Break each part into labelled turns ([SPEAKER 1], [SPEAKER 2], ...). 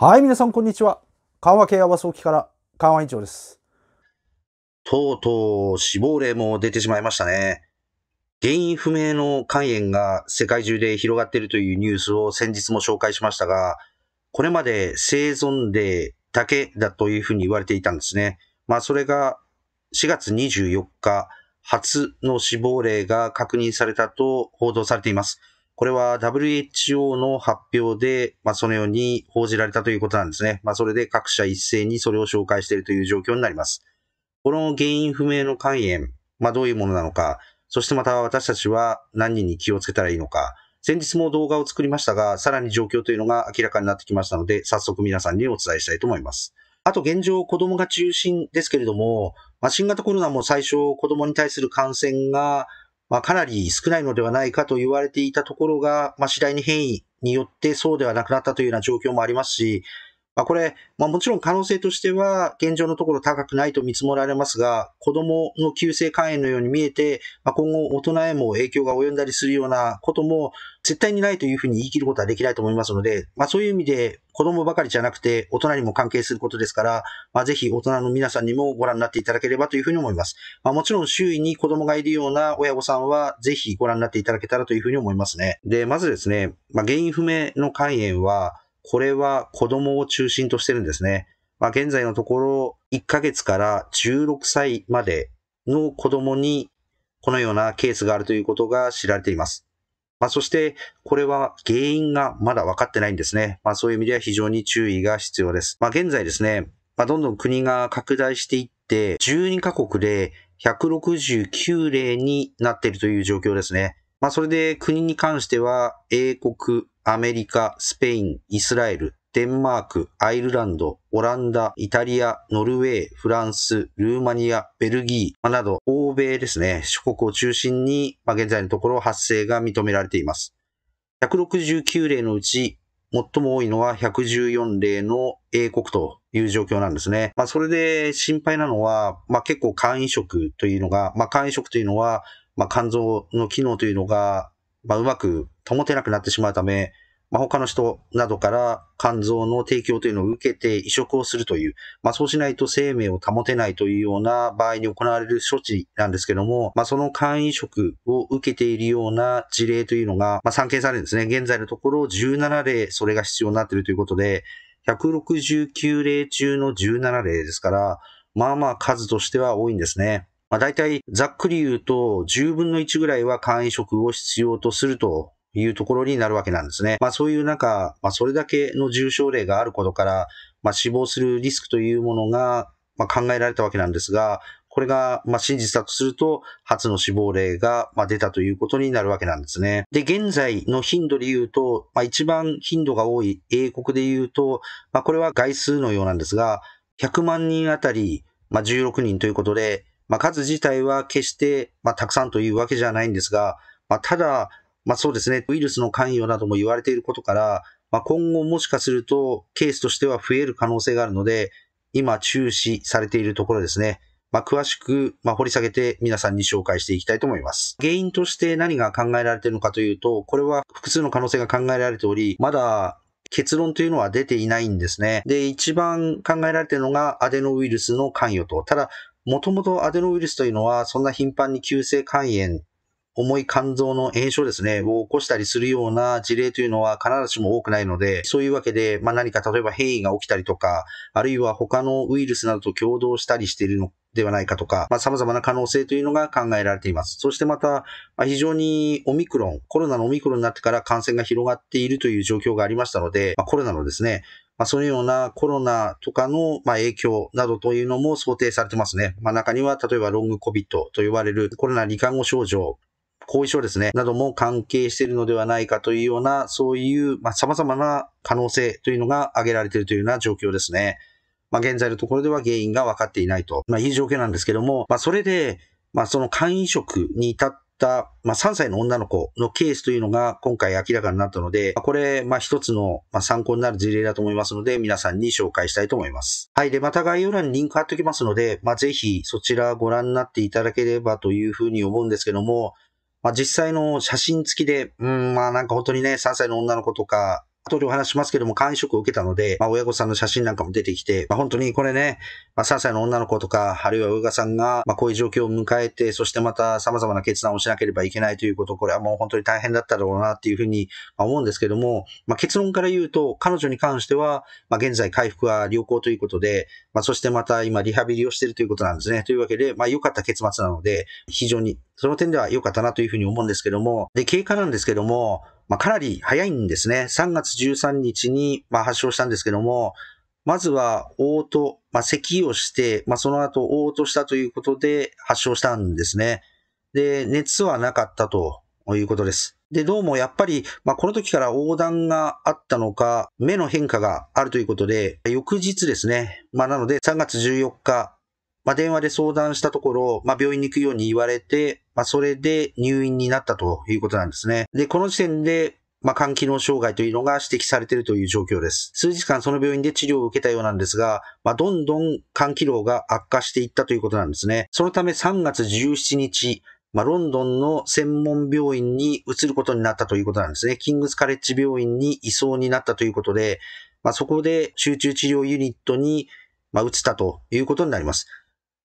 [SPEAKER 1] はい、皆さん、こんにちは。緩和ケアバ早期から緩和委員長です。とうとう死亡例も出てしまいましたね。原因不明の肝炎が世界中で広がっているというニュースを先日も紹介しましたが、これまで生存例だけだというふうに言われていたんですね。まあ、それが4月24日、初の死亡例が確認されたと報道されています。これは WHO の発表で、まあ、そのように報じられたということなんですね。まあ、それで各社一斉にそれを紹介しているという状況になります。この原因不明の肝炎、まあ、どういうものなのか、そしてまた私たちは何人に気をつけたらいいのか、先日も動画を作りましたが、さらに状況というのが明らかになってきましたので、早速皆さんにお伝えしたいと思います。あと現状、子供が中心ですけれども、まあ、新型コロナも最初、子供に対する感染がまあ、かなり少ないのではないかと言われていたところが、まあ、次第に変異によってそうではなくなったというような状況もありますし、まあ、これ、まあ、もちろん可能性としては現状のところ高くないと見積もられますが、子供の急性肝炎のように見えて、まあ、今後大人へも影響が及んだりするようなことも絶対にないというふうに言い切ることはできないと思いますので、まあ、そういう意味で子供ばかりじゃなくて大人にも関係することですから、まあ、ぜひ大人の皆さんにもご覧になっていただければというふうに思います。まあ、もちろん周囲に子供がいるような親御さんはぜひご覧になっていただけたらというふうに思いますね。で、まずですね、まあ、原因不明の肝炎は、これは子供を中心としてるんですね。まあ、現在のところ、1ヶ月から16歳までの子供に、このようなケースがあるということが知られています。まあ、そして、これは原因がまだ分かってないんですね。まあ、そういう意味では非常に注意が必要です。まあ、現在ですね、まあ、どんどん国が拡大していって、12カ国で169例になっているという状況ですね。まあ、それで国に関しては、英国、アメリカ、スペイン、イスラエル、デンマーク、アイルランド、オランダ、イタリア、ノルウェー、フランス、ルーマニア、ベルギーなど、欧米ですね、諸国を中心に、まあ、現在のところ発生が認められています。169例のうち、最も多いのは114例の英国という状況なんですね。まあ、それで心配なのは、まあ、結構肝移植というのが、まあ、肝移植というのは、まあ、肝臓の機能というのが、まあ、うまく保てなくなってしまうため、まあ、他の人などから肝臓の提供というのを受けて移植をするという、まあ、そうしないと生命を保てないというような場合に行われる処置なんですけども、まあ、その肝移植を受けているような事例というのが、まあ、散見されるんですね。現在のところ17例それが必要になっているということで、169例中の17例ですから、まあまあ数としては多いんですね。まあ、大体ざっくり言うと10分の1ぐらいは肝移植を必要とするというところになるわけなんですね。まあそういう中、まあそれだけの重症例があることから、まあ死亡するリスクというものが、まあ、考えられたわけなんですが、これが、まあ、真実だとすると、初の死亡例が、まあ、出たということになるわけなんですね。で、現在の頻度で言うと、まあ、一番頻度が多い英国で言うと、まあ、これは外数のようなんですが、100万人あたり、まあ、16人ということで、まあ、数自体は決して、まあ、たくさんというわけじゃないんですが、まあ、ただ、まあ、そうですね、ウイルスの関与なども言われていることから、まあ、今後もしかするとケースとしては増える可能性があるので、今注視されているところですね。まあ、詳しく、ま掘り下げて皆さんに紹介していきたいと思います。原因として何が考えられているのかというと、これは複数の可能性が考えられており、まだ結論というのは出ていないんですね。で、一番考えられているのがアデノウイルスの関与と。ただ、もともとアデノウイルスというのは、そんな頻繁に急性肝炎、重い肝臓の炎症ですね、を起こしたりするような事例というのは必ずしも多くないので、そういうわけで、まあ、何か例えば変異が起きたりとか、あるいは他のウイルスなどと共同したりしているのではないかとか、まあ、様々な可能性というのが考えられています。そしてまた、まあ、非常にオミクロン、コロナのオミクロンになってから感染が広がっているという状況がありましたので、まあ、コロナのですね、まあ、そのようなコロナとかの、まあ、影響などというのも想定されてますね。まあ、中には、例えばロングコビットと呼ばれるコロナ罹患後症状、後遺症ですね、なども関係しているのではないかというような、そういう、まあ、様々な可能性というのが挙げられているというような状況ですね。まあ、現在のところでは原因が分かっていないと、まあ、いう状況なんですけども、まあ、それで、まあ、その肝移植に至っ、まあ、3歳の女の子のケースというのが今回明らかになったので、これ、まあ、一つの参考になる事例だと思いますので、皆さんに紹介したいと思います。はい。で、また概要欄にリンク貼っておきますので、まあ、ぜひそちらご覧になっていただければというふうに思うんですけども、まあ、実際の写真付きで、うん、まあなんか本当にね、3歳の女の子とか、当にお話しますけども、肝移を受けたので、まあ、親御さんの写真なんかも出てきて、まあ、本当にこれね、まあ、3歳の女の子とか、あるいは親御さんが、まあ、こういう状況を迎えて、そしてまた様々な決断をしなければいけないということ、これはもう本当に大変だったろうなっていうふうに思うんですけども、まあ、結論から言うと、彼女に関しては、まあ、現在回復は良好ということで、まあ、そしてまた今リハビリをしているということなんですね。というわけで、まあ、良かった結末なので、非常に、その点では良かったなというふうに思うんですけども、で、経過なんですけども、まあ、かなり早いんですね。3月13日に、まあ、発症したんですけども、まずは嘔吐、まあ、咳をして、まあ、その後嘔吐したということで発症したんですね。で、熱はなかったということです。で、どうもやっぱり、まあ、この時から横断があったのか、目の変化があるということで、翌日ですね。まあ、なので3月14日、まあ、電話で相談したところ、まあ、病院に行くように言われて、まあ、それで入院になったということなんですね。で、この時点で、まあ、肝機能障害というのが指摘されているという状況です。数日間その病院で治療を受けたようなんですが、まあ、どんどん肝機能が悪化していったということなんですね。そのため3月17日、まあ、ロンドンの専門病院に移ることになったということなんですね。キングスカレッジ病院に移送になったということで、まあ、そこで集中治療ユニットに、まあ、移ったということになります。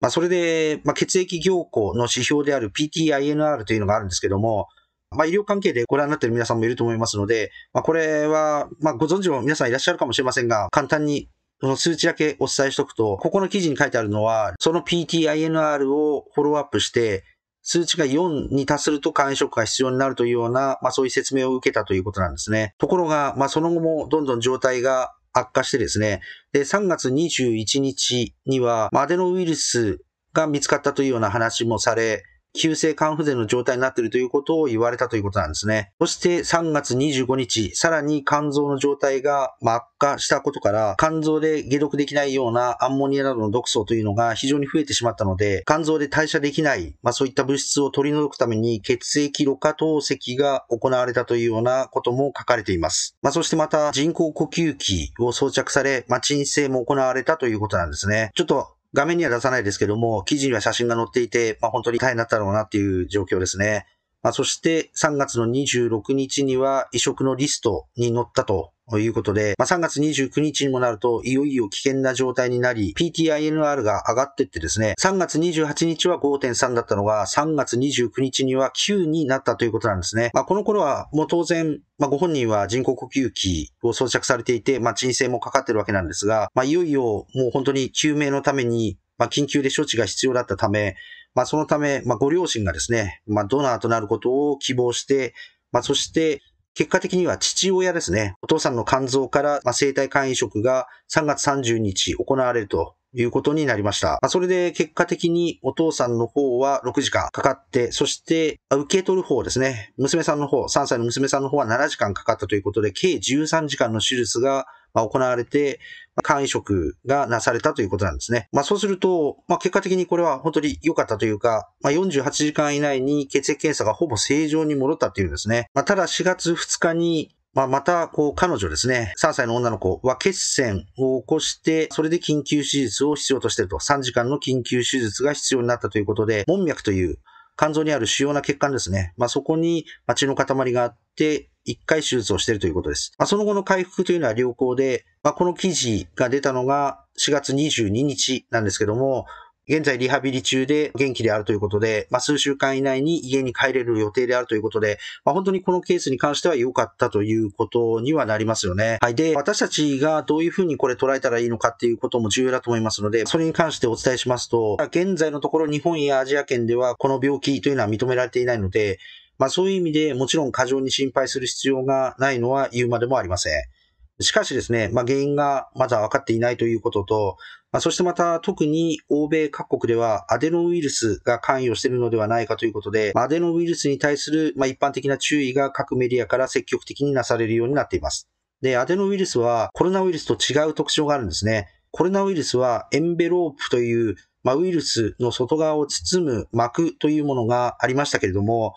[SPEAKER 1] まあ、それで、まあ、血液凝固の指標である PTINR というのがあるんですけども、まあ、医療関係でご覧になっている皆さんもいると思いますので、まあ、これは、まあ、ご存知の皆さんいらっしゃるかもしれませんが、簡単にその数値だけお伝えしておくと、ここの記事に書いてあるのは、その PTINR をフォローアップして、数値が4に達すると肝移植が必要になるというような、まあそういう説明を受けたということなんですね。ところが、まあその後もどんどん状態が悪化してですね、で、3月21日には、アデノウイルスが見つかったというような話もされ、急性肝不全の状態になっているということを言われたということなんですね。そして3月25日、さらに肝臓の状態が悪化したことから、肝臓で解毒できないようなアンモニアなどの毒素というのが非常に増えてしまったので、肝臓で代謝できない、まあそういった物質を取り除くために血液露過透析が行われたというようなことも書かれています。まあそしてまた人工呼吸器を装着され、まあ鎮静も行われたということなんですね。ちょっと画面には出さないですけども、記事には写真が載っていて、まあ、本当に大変だったろうなっていう状況ですね。まあ、そして3月の26日には移植のリストに載ったということで、まあ、3月29日にもなると、いよいよ危険な状態になり、PTINR が上がってってですね、3月28日は5.3だったのが、3月29日には9になったということなんですね。まあ、この頃は、もう当然、まあ、ご本人は人工呼吸器を装着されていて、まあ、人もかかってるわけなんですが、まあ、いよいよもう本当に救命のために、まあ、緊急で処置が必要だったため、まあ、そのため、まあ、ご両親がですね、まあ、ドナーとなることを希望して、まあ、そして、結果的には父親ですね、お父さんの肝臓から、まあ、生体肝移植が3月30日行われるということになりました。まあ、それで結果的にお父さんの方は6時間かかって、そして受け取る方ですね、娘さんの方、3歳の娘さんの方は7時間かかったということで、計13時間の手術が行われて、簡移植がなされたということなんですね。まあそうすると、まあ結果的にこれは本当に良かったというか、まあ48時間以内に血液検査がほぼ正常に戻ったというんですね。まあただ4月2日にまあ、また、こう、彼女ですね、3歳の女の子は血栓を起こして、それで緊急手術を必要としていると。3時間の緊急手術が必要になったということで、門脈という肝臓にある主要な血管ですね。まあ、そこに血の塊があって、1回手術をしているということです。まあ、その後の回復というのは良好で、まあ、この記事が出たのが4月22日なんですけども、現在リハビリ中で元気であるということで、まあ、数週間以内に家に帰れる予定であるということで、まあ、本当にこのケースに関しては良かったということにはなりますよね。はい。で、私たちがどういうふうにこれ捉えたらいいのかっていうことも重要だと思いますので、それに関してお伝えしますと、現在のところ日本やアジア圏ではこの病気というのは認められていないので、まあそういう意味でもちろん過剰に心配する必要がないのは言うまでもありません。しかしですね、まあ、原因がまだ分かっていないということと、まあ、そしてまた特に欧米各国ではアデノウイルスが関与しているのではないかということで、まあ、アデノウイルスに対するまあ一般的な注意が各メディアから積極的になされるようになっています。で、アデノウイルスはコロナウイルスと違う特徴があるんですね。コロナウイルスはエンベロープという、まあ、ウイルスの外側を包む膜というものがありましたけれども、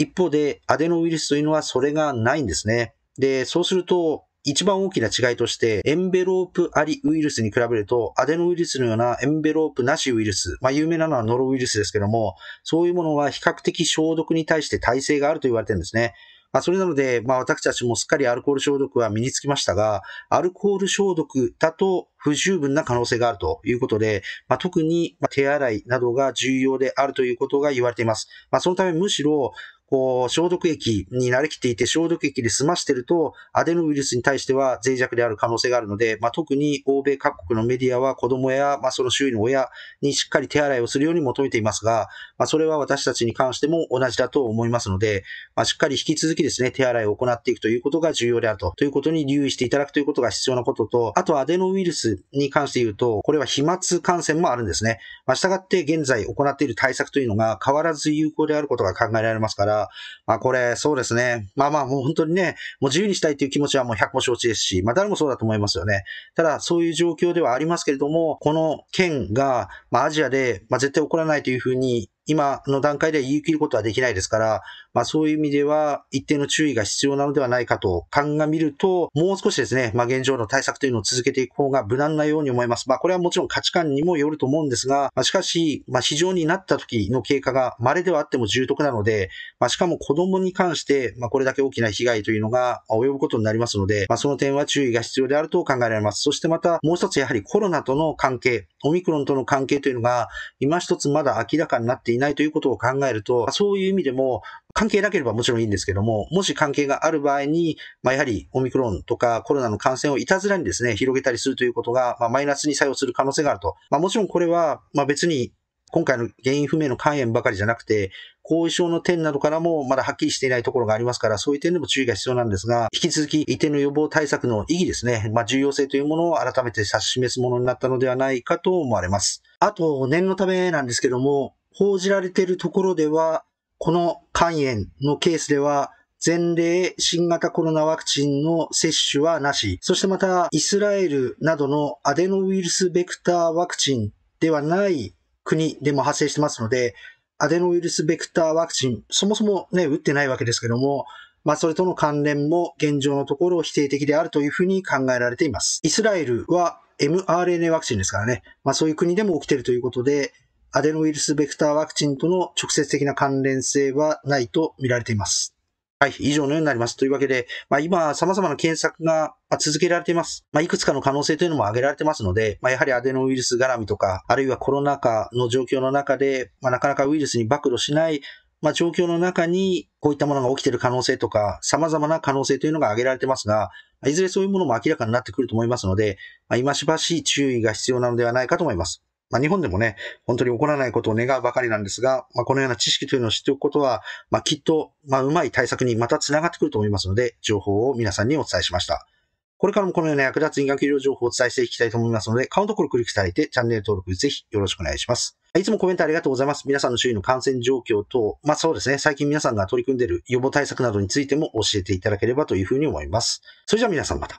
[SPEAKER 1] 一方で、アデノウイルスというのはそれがないんですね。で、そうすると、一番大きな違いとして、エンベロープありウイルスに比べると、アデノウイルスのようなエンベロープなしウイルス、まあ有名なのはノロウイルスですけども、そういうものは比較的消毒に対して耐性があると言われてるんですね。まあそれなので、まあ私たちもすっかりアルコール消毒は身につきましたが、アルコール消毒だと不十分な可能性があるということで、まあ、特に手洗いなどが重要であるということが言われています。まあ、そのためむしろこう、消毒液に慣れきっていて、消毒液で済ましてると、アデノウイルスに対しては脆弱である可能性があるので、まあ、特に欧米各国のメディアは子供や、まあ、その周囲の親にしっかり手洗いをするように求めていますが、まあ、それは私たちに関しても同じだと思いますので、まあ、しっかり引き続きですね、手洗いを行っていくということが重要であると、ということに留意していただくということが必要なことと、あとアデノウイルスに関して言うと、これは飛沫感染もあるんですね。まあ、従って現在行っている対策というのが変わらず有効であることが考えられますから、まあこれ、そうですね。まあまあもう本当にね、もう自由にしたいという気持ちはもう100も承知ですし、まあ誰もそうだと思いますよね。ただそういう状況ではありますけれども、この件が、まあアジアで、まあ絶対起こらないというふうに今の段階では言い切ることはできないですから、まあそういう意味では一定の注意が必要なのではないかと鑑みると、もう少しですね、まあ現状の対策というのを続けていく方が無難なように思います。まあこれはもちろん価値観にもよると思うんですが、まあ、しかし、まあ非常になった時の経過が稀ではあっても重篤なので、まあしかも子供に関して、まあこれだけ大きな被害というのが及ぶことになりますので、まあその点は注意が必要であると考えられます。そしてまたもう一つやはりコロナとの関係、オミクロンとの関係というのが、今一つまだ明らかになっていないということを考えると、そういう意味でも、関係なければもちろんいいんですけども、もし関係がある場合に、まあ、やはりオミクロンとかコロナの感染をいたずらにですね、広げたりするということが、まあ、マイナスに作用する可能性があると。まあ、もちろんこれは、まあ、別に今回の原因不明の肝炎ばかりじゃなくて、後遺症の点などからもまだはっきりしていないところがありますから、そういう点でも注意が必要なんですが、引き続き移転の予防対策の意義ですね、まあ、重要性というものを改めて指し示すものになったのではないかと思われます。あと、念のためなんですけども、報じられているところでは、この肝炎のケースでは、前例新型コロナワクチンの接種はなし、そしてまたイスラエルなどのアデノウイルスベクターワクチンではない国でも発生してますので、アデノウイルスベクターワクチン、そもそもね、打ってないわけですけども、まあ、それとの関連も現状のところ否定的であるというふうに考えられています。イスラエルは mRNA ワクチンですからね、まあ、そういう国でも起きているということで、アデノウイルスベクターワクチンとの直接的な関連性はないと見られています。はい、以上のようになります。というわけで、まあ、今、様々な検索が続けられています。まあ、いくつかの可能性というのも挙げられてますので、まあ、やはりアデノウイルス絡みとか、あるいはコロナ禍の状況の中で、まあ、なかなかウイルスに暴露しない、まあ、状況の中に、こういったものが起きている可能性とか、様々な可能性というのが挙げられてますが、いずれそういうものも明らかになってくると思いますので、まあ、今しばし注意が必要なのではないかと思います。まあ、日本でもね、本当に起こらないことを願うばかりなんですが、まあ、このような知識というのを知っておくことは、まあ、きっと、まあ、うまい対策にまた繋がってくると思いますので、情報を皆さんにお伝えしました。これからもこのような役立つ医学医療情報をお伝えしていきたいと思いますので、顔のところクリックいただいて、チャンネル登録ぜひよろしくお願いします。いつもコメントありがとうございます。皆さんの周囲の感染状況等、まあそうですね、最近皆さんが取り組んでいる予防対策などについても教えていただければというふうに思います。それじゃあ皆さんまた。